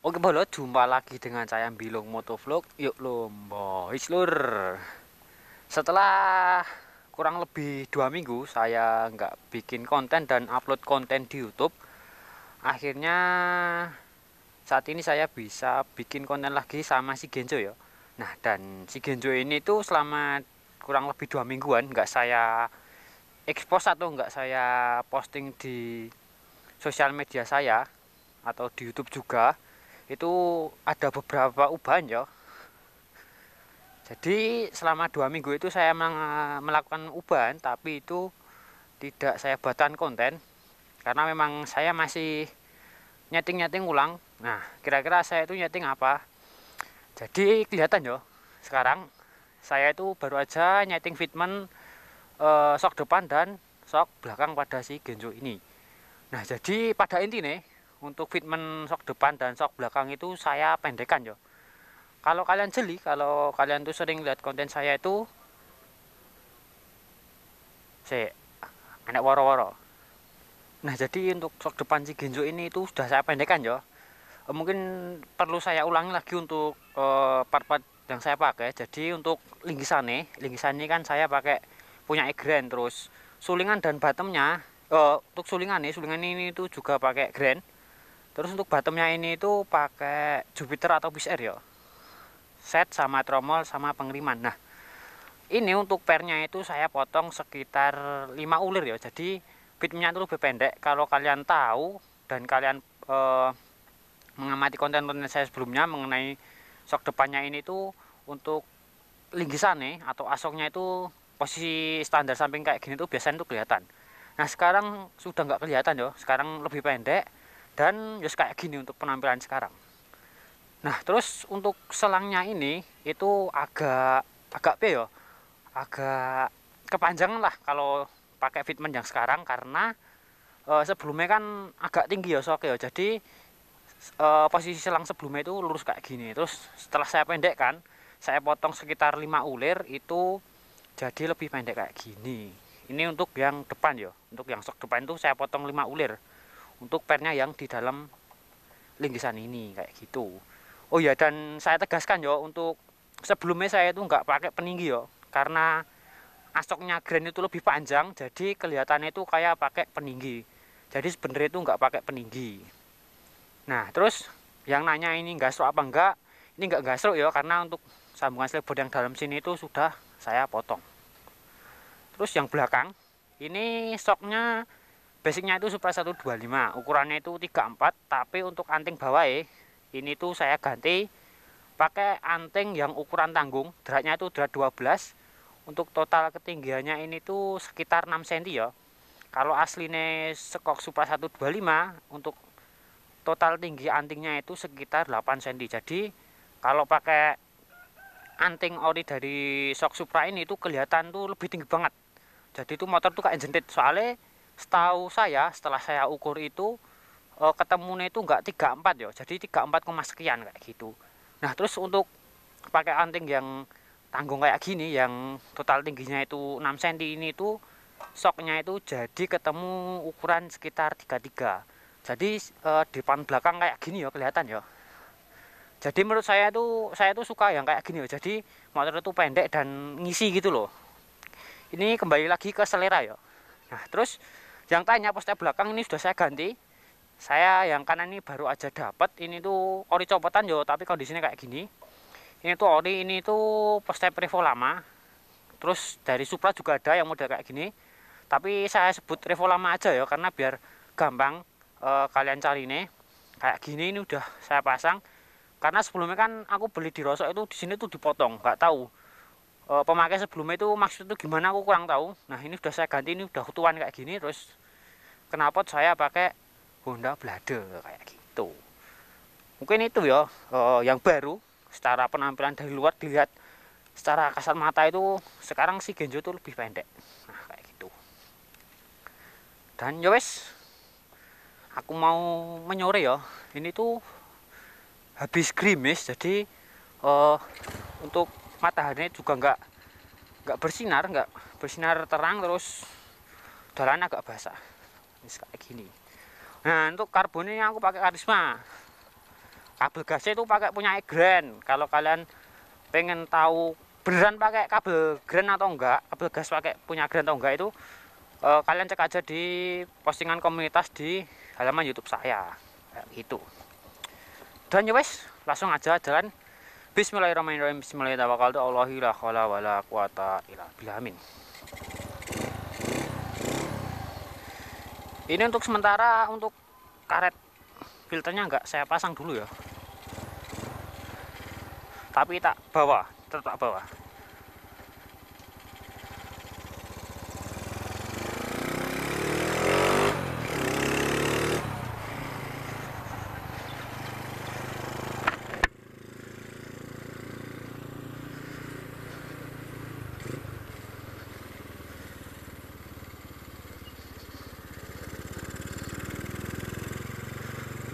Oke bolo, jumpa lagi dengan saya Bilong Motovlog. Yuk lomba lur. Setelah kurang lebih dua minggu saya nggak bikin konten dan upload konten di YouTube, akhirnya saat ini saya bisa bikin konten lagi sama si Genjo ya. Nah dan si Genjo ini tuh selama kurang lebih dua mingguan nggak saya expose atau nggak saya posting di sosial media saya atau di YouTube juga itu ada beberapa ubahan ya jadi selama dua minggu itu saya melakukan ubahan tapi itu tidak saya buatkan konten karena memang saya masih nyeting-nyeting ulang nah kira-kira saya itu nyeting apa jadi kelihatan ya sekarang saya itu baru aja nyeting fitment eh, sok depan dan sok belakang pada si genjo ini nah jadi pada intinya untuk fitment sok depan dan sok belakang itu saya pendekkan ya kalau kalian jeli kalau kalian tuh sering lihat konten saya itu saya anak woro-woro nah jadi untuk sok depan si Genjo ini itu sudah saya pendekkan ya mungkin perlu saya ulangi lagi untuk eh, part-part uh, yang saya pakai jadi untuk lingkisannya lingkisannya kan saya pakai punya egren terus sulingan dan bottomnya uh, untuk sulingan nih sulingan ini itu juga pakai grand terus untuk bottomnya ini itu pakai Jupiter atau Bis Air ya set sama tromol sama pengiriman nah ini untuk pernya itu saya potong sekitar 5 ulir ya jadi bitnya itu lebih pendek kalau kalian tahu dan kalian eh, mengamati konten-konten saya sebelumnya mengenai sok depannya ini tuh untuk linggisan nih atau asoknya itu posisi standar samping kayak gini tuh biasanya itu kelihatan nah sekarang sudah nggak kelihatan ya sekarang lebih pendek dan just kayak gini untuk penampilan sekarang nah terus untuk selangnya ini itu agak agak apa ya agak kepanjangan lah kalau pakai fitment yang sekarang karena e, sebelumnya kan agak tinggi ya sok ya jadi e, posisi selang sebelumnya itu lurus kayak gini terus setelah saya pendek kan saya potong sekitar 5 ulir itu jadi lebih pendek kayak gini ini untuk yang depan ya untuk yang sok depan itu saya potong 5 ulir untuk pernya yang di dalam lingkisan ini kayak gitu oh ya dan saya tegaskan yo untuk sebelumnya saya itu nggak pakai peninggi yo karena asoknya grand itu lebih panjang jadi kelihatannya itu kayak pakai peninggi jadi sebenarnya itu nggak pakai peninggi nah terus yang nanya ini gasro apa enggak ini enggak gasro ya karena untuk sambungan selebor yang dalam sini itu sudah saya potong terus yang belakang ini soknya basicnya itu Supra 125 ukurannya itu 34 tapi untuk anting bawah ya ini tuh saya ganti pakai anting yang ukuran tanggung deratnya itu derat 12 untuk total ketinggiannya ini tuh sekitar 6 cm ya kalau aslinya sekok Supra 125 untuk total tinggi antingnya itu sekitar 8 cm jadi kalau pakai anting ori dari sok Supra ini itu kelihatan tuh lebih tinggi banget jadi itu motor tuh kayak jentit soalnya setahu saya setelah saya ukur itu eh, ketemunya itu enggak 34 ya jadi 34, sekian kayak gitu nah terus untuk pakai anting yang tanggung kayak gini yang total tingginya itu 6 cm ini itu soknya itu jadi ketemu ukuran sekitar 33 jadi e, depan belakang kayak gini ya kelihatan ya jadi menurut saya itu saya itu suka yang kayak gini ya jadi motor itu pendek dan ngisi gitu loh ini kembali lagi ke selera ya nah terus yang tanya posnya belakang ini sudah saya ganti saya yang kanan ini baru aja dapat ini tuh ori copotan yo tapi kalau di sini kayak gini ini tuh ori ini tuh posnya revo lama terus dari Supra juga ada yang model kayak gini tapi saya sebut revo lama aja ya karena biar gampang e, kalian cari ini kayak gini ini udah saya pasang karena sebelumnya kan aku beli di Rosok itu di sini tuh dipotong nggak tahu e, pemakai sebelumnya itu maksud itu gimana aku kurang tahu nah ini udah saya ganti ini udah utuhan kayak gini terus kenapa saya pakai Honda Blade kayak gitu mungkin itu ya eh, yang baru secara penampilan dari luar dilihat secara kasat mata itu sekarang si Genjo itu lebih pendek nah kayak gitu dan ya aku mau menyore ya ini tuh habis krimis jadi uh, untuk mataharinya juga nggak nggak bersinar nggak bersinar terang terus jalan agak basah ini kayak gini. Nah, untuk karbonnya aku pakai karisma. Kabel gasnya itu pakai punya Egren. Kalau kalian pengen tahu beneran pakai kabel Grand atau enggak, kabel gas pakai punya Grand atau enggak itu eh, kalian cek aja di postingan komunitas di halaman YouTube saya. Kayak gitu. Dan ya wes, langsung aja jalan. Bismillahirrahmanirrahim. Bismillahirrahmanirrahim. Bismillahirrahmanirrahim. Bismillahirrahmanirrahim. Bismillahirrahmanirrahim. Bismillahirrahmanirrahim. ini untuk sementara untuk karet filternya enggak saya pasang dulu ya tapi tak bawa tetap tak bawa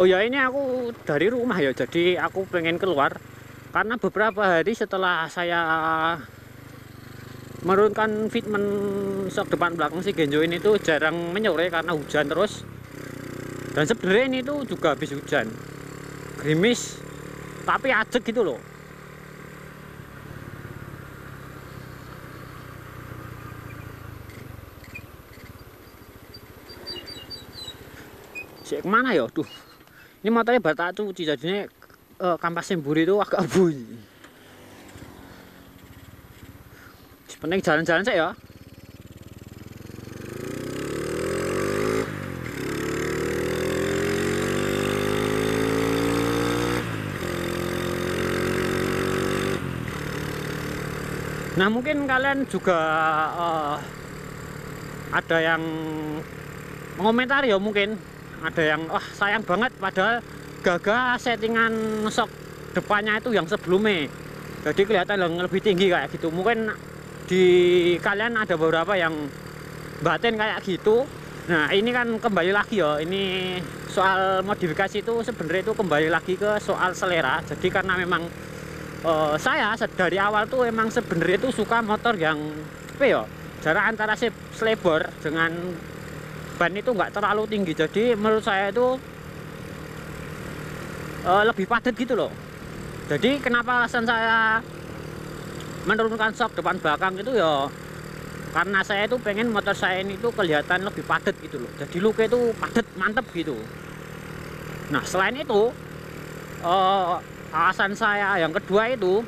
oh ya ini aku dari rumah ya jadi aku pengen keluar karena beberapa hari setelah saya menurunkan fitmen sok depan belakang si Genjo ini tuh jarang menyore karena hujan terus dan sebenarnya ini tuh juga habis hujan gerimis tapi aja gitu loh Cek mana ya? tuh? ini motornya bata cuci jadinya uh, kampas semburi itu agak bunyi penting jalan-jalan saya ya Nah mungkin kalian juga uh, ada yang mengomentari ya mungkin ada yang wah sayang banget padahal gagal settingan sok depannya itu yang sebelumnya jadi kelihatan lebih tinggi kayak gitu mungkin di kalian ada beberapa yang batin kayak gitu nah ini kan kembali lagi ya ini soal modifikasi itu sebenarnya itu kembali lagi ke soal selera jadi karena memang uh, saya dari awal tuh emang sebenarnya itu suka motor yang apa ya jarak antara selebor dengan ban itu nggak terlalu tinggi jadi menurut saya itu e, lebih padat gitu loh jadi kenapa alasan saya menurunkan shock depan belakang itu ya karena saya itu pengen motor saya ini tuh kelihatan lebih padat gitu loh jadi look itu padat mantep gitu nah selain itu e, alasan saya yang kedua itu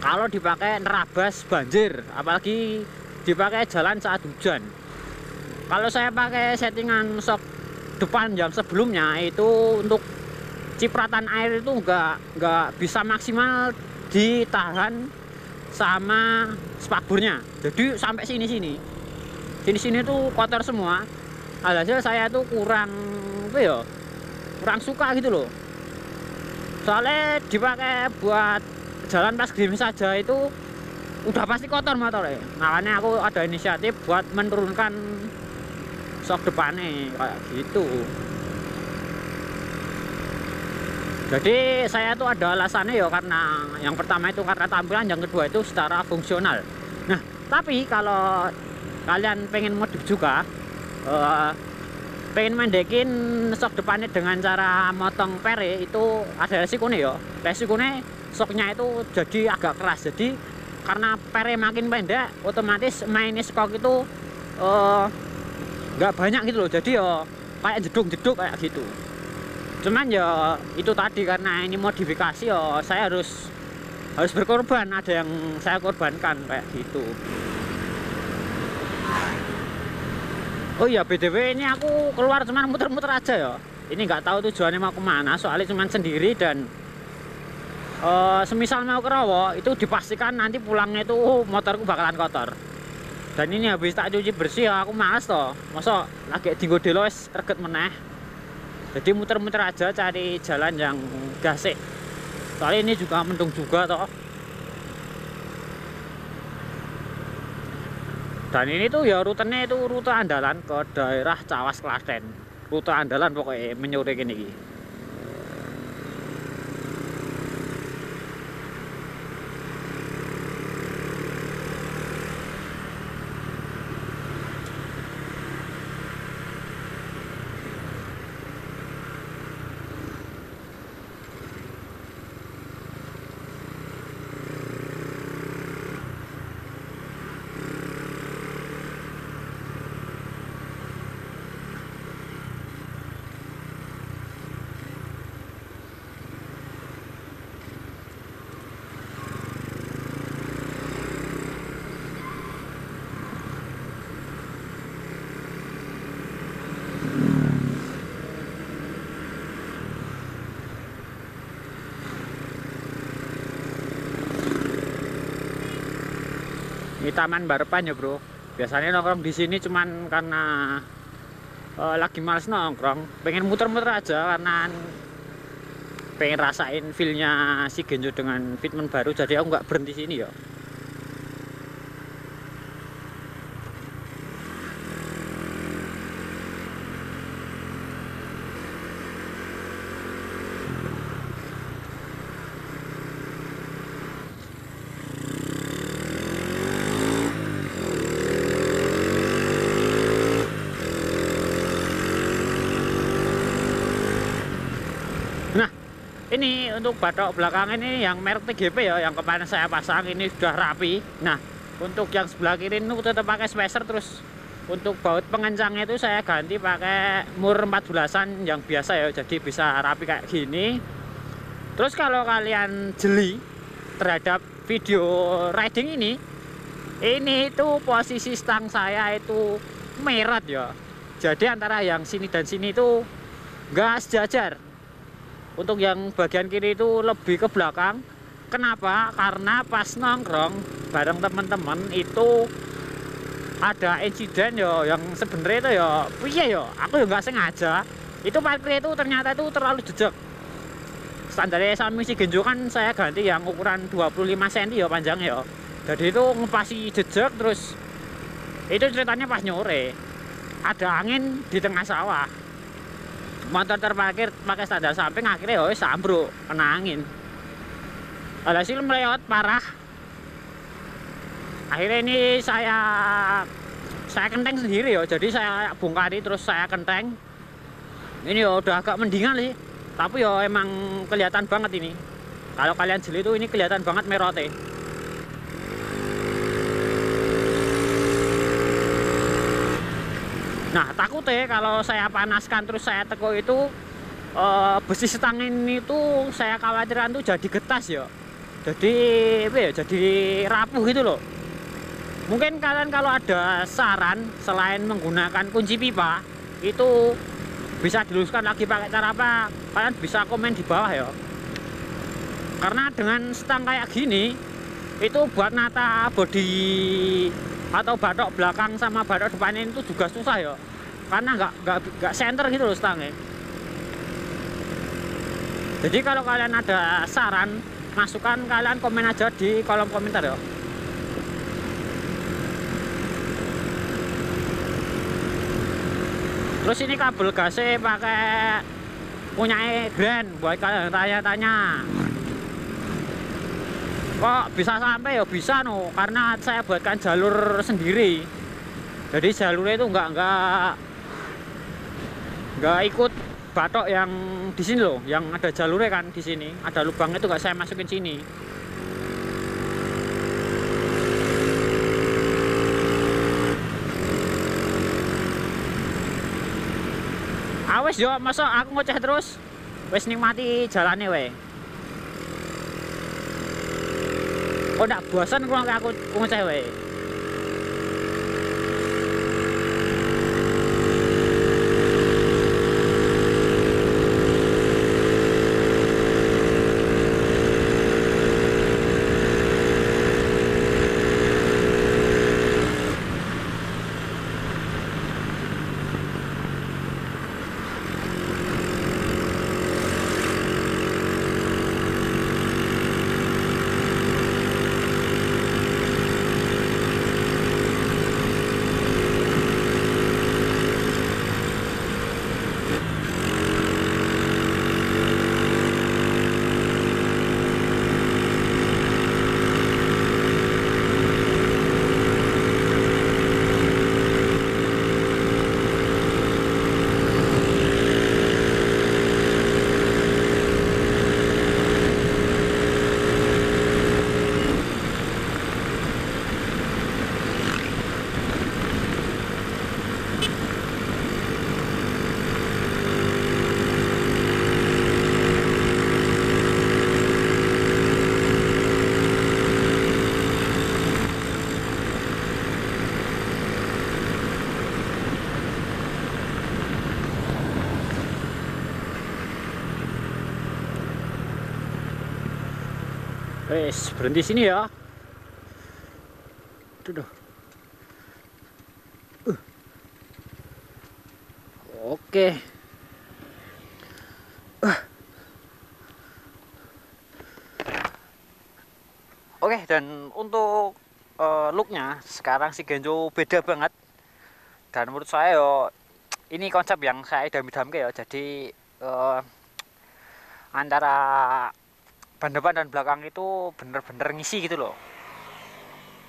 kalau dipakai nerabas banjir apalagi dipakai jalan saat hujan kalau saya pakai settingan shock depan jam sebelumnya itu untuk cipratan air itu enggak enggak bisa maksimal ditahan sama spakburnya jadi sampai sini sini sini sini tuh kotor semua alhasil saya tuh kurang apa ya kurang suka gitu loh soalnya dipakai buat jalan pas grim saja itu udah pasti kotor motornya makanya aku ada inisiatif buat menurunkan sok depannya kayak gitu jadi saya itu ada alasannya ya karena yang pertama itu karena tampilan yang kedua itu secara fungsional nah tapi kalau kalian pengen modif juga uh, pengen mendekin sok depannya dengan cara motong pere itu ada resiko resikonya ya nih, soknya itu jadi agak keras jadi karena pere makin pendek otomatis mainnya skok itu uh, nggak banyak gitu loh jadi ya kayak jeduk-jeduk kayak gitu cuman ya itu tadi karena ini modifikasi ya saya harus harus berkorban ada yang saya korbankan kayak gitu oh iya btw ini aku keluar cuman muter-muter aja ya ini nggak tahu tujuannya mau kemana soalnya cuman sendiri dan uh, semisal mau kerowo itu dipastikan nanti pulangnya itu motorku bakalan kotor dan ini habis tak cuci bersih ya aku males toh masa lagi di di Lois reket meneh jadi muter-muter aja cari jalan yang gasik soalnya ini juga mendung juga toh dan ini tuh ya rutenya itu rute andalan ke daerah Cawas Klaten rute andalan pokoknya menyuruh ini. Taman Barepan ya bro biasanya nongkrong di sini cuman karena uh, lagi males nongkrong pengen muter-muter aja karena pengen rasain feelnya si Genjo dengan fitment baru jadi aku nggak berhenti sini ya ini untuk batok belakang ini yang merek TGP ya yang kemarin saya pasang ini sudah rapi nah untuk yang sebelah kiri ini tetap pakai spacer terus untuk baut pengencangnya itu saya ganti pakai mur 14an yang biasa ya jadi bisa rapi kayak gini terus kalau kalian jeli terhadap video riding ini ini itu posisi stang saya itu merat ya jadi antara yang sini dan sini itu nggak sejajar untuk yang bagian kiri itu lebih ke belakang kenapa karena pas nongkrong bareng teman-teman itu ada insiden ya yang sebenarnya itu ya iya ya aku ya nggak sengaja itu parkir itu ternyata itu terlalu jejak standarnya sama misi Genjo kan saya ganti yang ukuran 25 cm ya panjangnya ya jadi itu ngepasi jejak terus itu ceritanya pas nyore ada angin di tengah sawah motor terparkir pakai standar samping akhirnya ya sabro kena angin alhasil melewat parah akhirnya ini saya saya kenteng sendiri ya jadi saya bongkari terus saya kenteng ini ya udah agak mendingan sih tapi ya emang kelihatan banget ini kalau kalian jeli tuh ini kelihatan banget merote Nah, takut ya kalau saya panaskan terus saya teko itu e, besi setang ini tuh saya khawatiran tuh jadi getas ya. Jadi ya jadi rapuh gitu loh. Mungkin kalian kalau ada saran selain menggunakan kunci pipa itu bisa diluruskan lagi pakai cara apa? Kalian bisa komen di bawah ya. Karena dengan setang kayak gini itu buat nata body atau batok belakang sama batok depannya itu juga susah ya karena nggak nggak nggak center gitu loh stangnya jadi kalau kalian ada saran masukan kalian komen aja di kolom komentar ya terus ini kabel gasnya pakai punya grand buat kalian tanya-tanya kok bisa sampai ya bisa no karena saya buatkan jalur sendiri jadi jalurnya itu enggak enggak enggak ikut batok yang di sini loh yang ada jalurnya kan di sini ada lubangnya itu nggak saya masukin sini awes ah, yo masuk aku ngoceh terus wes nikmati jalannya weh kok ndak bosan kok aku wong cewek Wes, berhenti sini ya. Itu dah. Uh. Oke. Uh. Oke, dan untuk uh, looknya sekarang si Genjo beda banget. Dan menurut saya yo ini konsep yang saya idam-idamkan ya. Jadi uh, antara ban depan dan belakang itu bener-bener ngisi gitu loh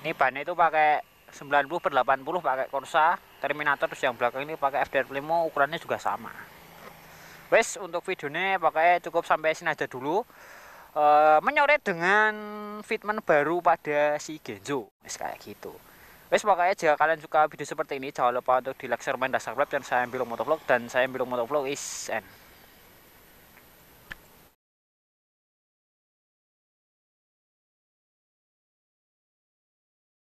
ini bannya itu pakai 90 per 80 pakai Corsa Terminator terus yang belakang ini pakai FDR Limo ukurannya juga sama wes untuk videonya pakai cukup sampai sini aja dulu e, menyoret dengan fitment baru pada si Genzo wes kayak gitu Wes pokoknya jika kalian suka video seperti ini jangan lupa untuk di like, share, dan subscribe dan saya ambil Motovlog dan saya ambil Motovlog is end.